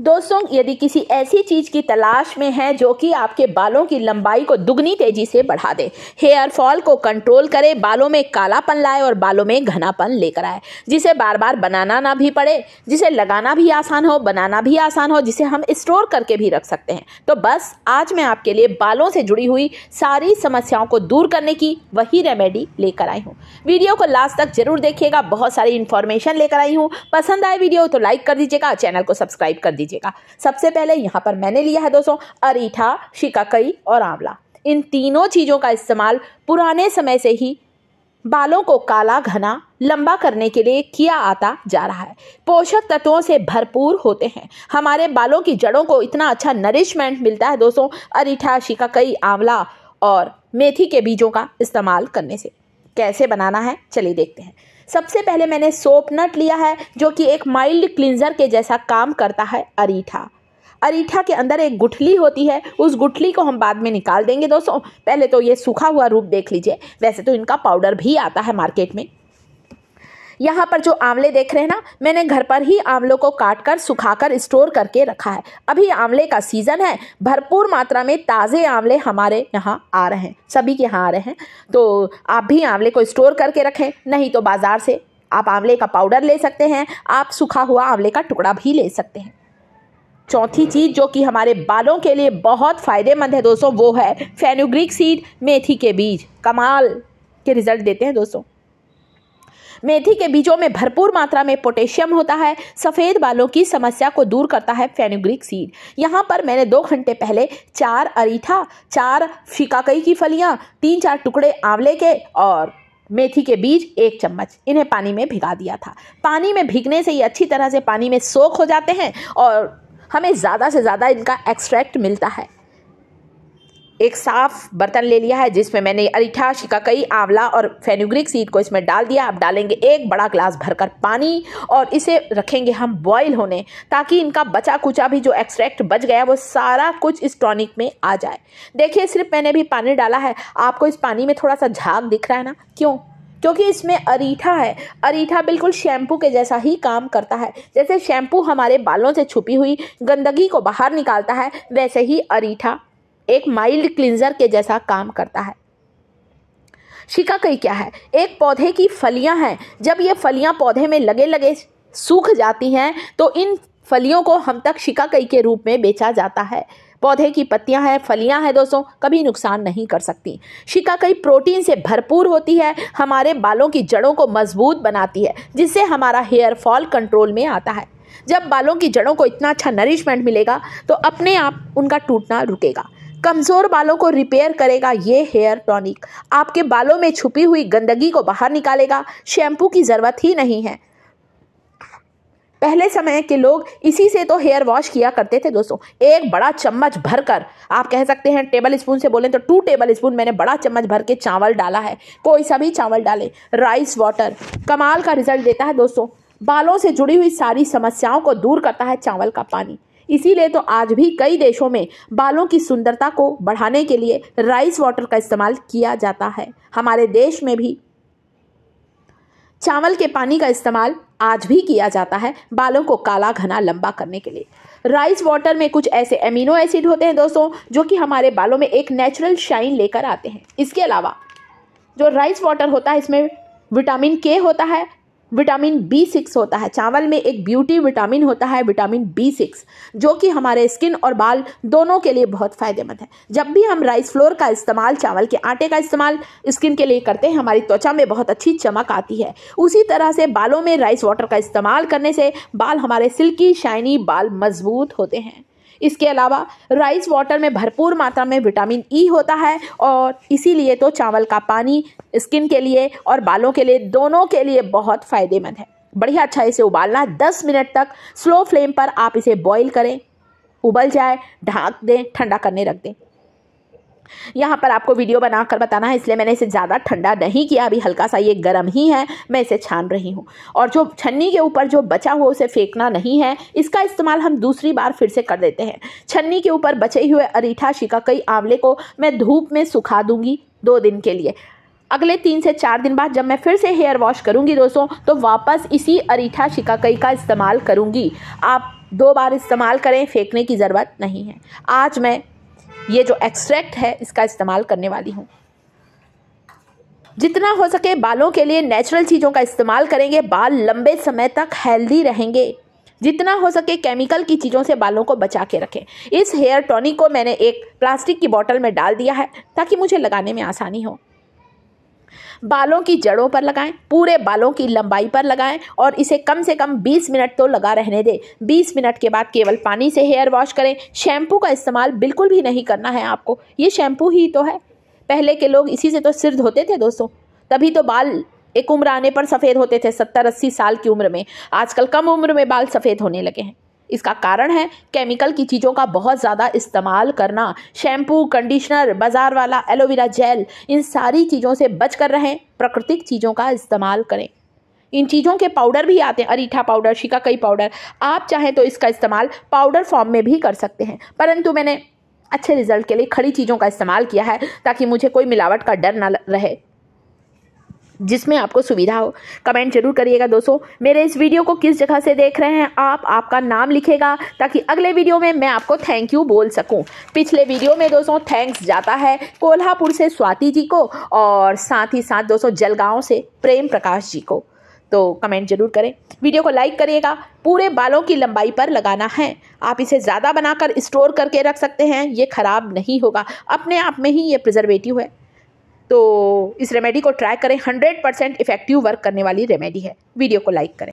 दोस्तों यदि किसी ऐसी चीज़ की तलाश में है जो कि आपके बालों की लंबाई को दुगनी तेजी से बढ़ा दे हेयर फॉल को कंट्रोल करे बालों में कालापन लाए और बालों में घनापन लेकर आए जिसे बार बार बनाना ना भी पड़े जिसे लगाना भी आसान हो बनाना भी आसान हो जिसे हम स्टोर करके भी रख सकते हैं तो बस आज मैं आपके लिए बालों से जुड़ी हुई सारी समस्याओं को दूर करने की वही रेमेडी लेकर आई हूँ वीडियो को लास्ट तक जरूर देखिएगा बहुत सारी इन्फॉर्मेशन लेकर आई हूँ पसंद आए वीडियो तो लाइक कर दीजिएगा चैनल को सब्सक्राइब कर दीजिए लीजिएगा सबसे पहले यहाँ पर मैंने लिया है दोस्तों अरीठा शिकाकई और आंवला इन तीनों चीज़ों का इस्तेमाल पुराने समय से ही बालों को काला घना लंबा करने के लिए किया आता जा रहा है पोषक तत्वों से भरपूर होते हैं हमारे बालों की जड़ों को इतना अच्छा नरिशमेंट मिलता है दोस्तों अरीठा शिकाकई आंवला और मेथी के बीजों का इस्तेमाल करने से कैसे बनाना है चलिए देखते हैं सबसे पहले मैंने सोप नट लिया है जो कि एक माइल्ड क्लिनजर के जैसा काम करता है अरीठा अरीठा के अंदर एक गुठली होती है उस गुठली को हम बाद में निकाल देंगे दोस्तों पहले तो ये सूखा हुआ रूप देख लीजिए वैसे तो इनका पाउडर भी आता है मार्केट में यहाँ पर जो आंवले देख रहे हैं ना मैंने घर पर ही आंवलों को काट कर सुखा कर स्टोर करके रखा है अभी आंवले का सीज़न है भरपूर मात्रा में ताज़े आंवले हमारे यहाँ आ रहे हैं सभी के यहाँ आ रहे हैं तो आप भी आंवले को स्टोर करके रखें नहीं तो बाज़ार से आप आंवले का पाउडर ले सकते हैं आप सूखा हुआ आंवले का टुकड़ा भी ले सकते हैं चौथी चीज़ जो कि हमारे बालों के लिए बहुत फ़ायदेमंद है दोस्तों वो है फेनुग्रिक सीड मेथी के बीज कमाल के रिज़ल्ट देते हैं दोस्तों मेथी के बीजों में भरपूर मात्रा में पोटेशियम होता है सफ़ेद बालों की समस्या को दूर करता है फेनुग्रिक सीड यहाँ पर मैंने दो घंटे पहले चार अरीठा चार फिकाकई की फलियाँ तीन चार टुकड़े आंवले के और मेथी के बीज एक चम्मच इन्हें पानी में भिगा दिया था पानी में भिगने से ये अच्छी तरह से पानी में सोख हो जाते हैं और हमें ज़्यादा से ज़्यादा इनका एक्सट्रैक्ट मिलता है एक साफ बर्तन ले लिया है जिसमें मैंने अरीठा शिकाकई आंवला और फेनुग्रिक सीड को इसमें डाल दिया आप डालेंगे एक बड़ा ग्लास भरकर पानी और इसे रखेंगे हम बॉयल होने ताकि इनका बचा कुचा भी जो एक्सट्रैक्ट बच गया वो सारा कुछ इस टॉनिक में आ जाए देखिए सिर्फ मैंने भी पानी डाला है आपको इस पानी में थोड़ा सा झाग दिख रहा है ना क्यों क्योंकि इसमें अरीठा है अरीठा बिल्कुल शैम्पू के जैसा ही काम करता है जैसे शैम्पू हमारे बालों से छुपी हुई गंदगी को बाहर निकालता है वैसे ही अरीठा एक माइल्ड क्लिंजर के जैसा काम करता है शिकाकई क्या है एक पौधे की फलियां हैं जब ये फलियां पौधे में लगे लगे सूख जाती हैं तो इन फलियों को हम तक शिकाकई के रूप में बेचा जाता है पौधे की पत्तियां हैं फलियां हैं दोस्तों कभी नुकसान नहीं कर सकती शिकाकई प्रोटीन से भरपूर होती है हमारे बालों की जड़ों को मजबूत बनाती है जिससे हमारा हेयर फॉल कंट्रोल में आता है जब बालों की जड़ों को इतना अच्छा नरिशमेंट मिलेगा तो अपने आप उनका टूटना रुकेगा कमज़ोर बालों को रिपेयर करेगा ये हेयर टॉनिक आपके बालों में छुपी हुई गंदगी को बाहर निकालेगा शैम्पू की ज़रूरत ही नहीं है पहले समय के लोग इसी से तो हेयर वॉश किया करते थे दोस्तों एक बड़ा चम्मच भरकर आप कह सकते हैं टेबल स्पून से बोलें तो टू टेबल स्पून मैंने बड़ा चम्मच भर के चावल डाला है कोई सा भी चावल डाले राइस वाटर कमाल का रिजल्ट देता है दोस्तों बालों से जुड़ी हुई सारी समस्याओं को दूर करता है चावल का पानी इसीलिए तो आज भी कई देशों में बालों की सुंदरता को बढ़ाने के लिए राइस वाटर का इस्तेमाल किया जाता है हमारे देश में भी चावल के पानी का इस्तेमाल आज भी किया जाता है बालों को काला घना लंबा करने के लिए राइस वाटर में कुछ ऐसे एमिनो एसिड होते हैं दोस्तों जो कि हमारे बालों में एक नेचुरल शाइन लेकर आते हैं इसके अलावा जो राइस वाटर होता है इसमें विटामिन के होता है विटामिन बी सिक्स होता है चावल में एक ब्यूटी विटामिन होता है विटामिन बी सिक्स जो कि हमारे स्किन और बाल दोनों के लिए बहुत फ़ायदेमंद है जब भी हम राइस फ्लोर का इस्तेमाल चावल के आटे का इस्तेमाल स्किन के लिए करते हैं हमारी त्वचा में बहुत अच्छी चमक आती है उसी तरह से बालों में राइस वाटर का इस्तेमाल करने से बाल हमारे सिल्की शाइनी बाल मजबूत होते हैं इसके अलावा राइस वाटर में भरपूर मात्रा में विटामिन ई e होता है और इसीलिए तो चावल का पानी स्किन के लिए और बालों के लिए दोनों के लिए बहुत फ़ायदेमंद है बढ़िया अच्छा इसे उबालना दस मिनट तक स्लो फ्लेम पर आप इसे बॉईल करें उबल जाए ढाँक दें ठंडा करने रख दें यहाँ पर आपको वीडियो बनाकर बताना है इसलिए मैंने इसे ज़्यादा ठंडा नहीं किया अभी हल्का सा ये गर्म ही है मैं इसे छान रही हूँ और जो छन्नी के ऊपर जो बचा हुआ उसे फेंकना नहीं है इसका इस्तेमाल हम दूसरी बार फिर से कर देते हैं छन्नी के ऊपर बचे हुए अरीठा शिकाकई आंवले को मैं धूप में सुखा दूंगी दो दिन के लिए अगले तीन से चार दिन बाद जब मैं फिर से हेयर वॉश करूंगी दोस्तों तो वापस इसी अरीठा शिकाकई का इस्तेमाल करूंगी आप दो बार इस्तेमाल करें फेंकने की ज़रूरत नहीं है आज मैं ये जो एक्सट्रैक्ट है इसका इस्तेमाल करने वाली हूँ जितना हो सके बालों के लिए नेचुरल चीज़ों का इस्तेमाल करेंगे बाल लंबे समय तक हेल्दी रहेंगे जितना हो सके केमिकल की चीज़ों से बालों को बचा के रखें इस हेयर टॉनिक को मैंने एक प्लास्टिक की बॉटल में डाल दिया है ताकि मुझे लगाने में आसानी हो बालों की जड़ों पर लगाएं पूरे बालों की लंबाई पर लगाएं और इसे कम से कम 20 मिनट तो लगा रहने दें 20 मिनट के बाद केवल पानी से हेयर वॉश करें शैम्पू का इस्तेमाल बिल्कुल भी नहीं करना है आपको ये शैम्पू ही तो है पहले के लोग इसी से तो सिर धोते थे दोस्तों तभी तो बाल एक उम्र आने पर सफ़ेद होते थे सत्तर अस्सी साल की उम्र में आजकल कम उम्र में बाल सफ़ेद होने लगे हैं इसका कारण है केमिकल की चीज़ों का बहुत ज़्यादा इस्तेमाल करना शैम्पू कंडीशनर बाज़ार वाला एलोवेरा जेल इन सारी चीज़ों से बच कर रहें प्राकृतिक चीज़ों का इस्तेमाल करें इन चीज़ों के पाउडर भी आते हैं अरीठा पाउडर शिकाकई पाउडर आप चाहें तो इसका इस्तेमाल पाउडर फॉर्म में भी कर सकते हैं परंतु मैंने अच्छे रिजल्ट के लिए खड़ी चीज़ों का इस्तेमाल किया है ताकि मुझे कोई मिलावट का डर ना रहे जिसमें आपको सुविधा हो कमेंट जरूर करिएगा दोस्तों मेरे इस वीडियो को किस जगह से देख रहे हैं आप आपका नाम लिखेगा ताकि अगले वीडियो में मैं आपको थैंक यू बोल सकूं पिछले वीडियो में दोस्तों थैंक्स जाता है कोल्हापुर से स्वाति जी को और साथ ही साथ दोस्तों जलगांव से प्रेम प्रकाश जी को तो कमेंट जरूर करें वीडियो को लाइक करिएगा पूरे बालों की लंबाई पर लगाना है आप इसे ज़्यादा बनाकर स्टोर करके रख सकते हैं ये ख़राब नहीं होगा अपने आप में ही ये प्रिजर्वेटिव है तो इस रेमेडी को ट्राई करें 100 परसेंट इफेक्टिव वर्क करने वाली रेमेडी है वीडियो को लाइक करें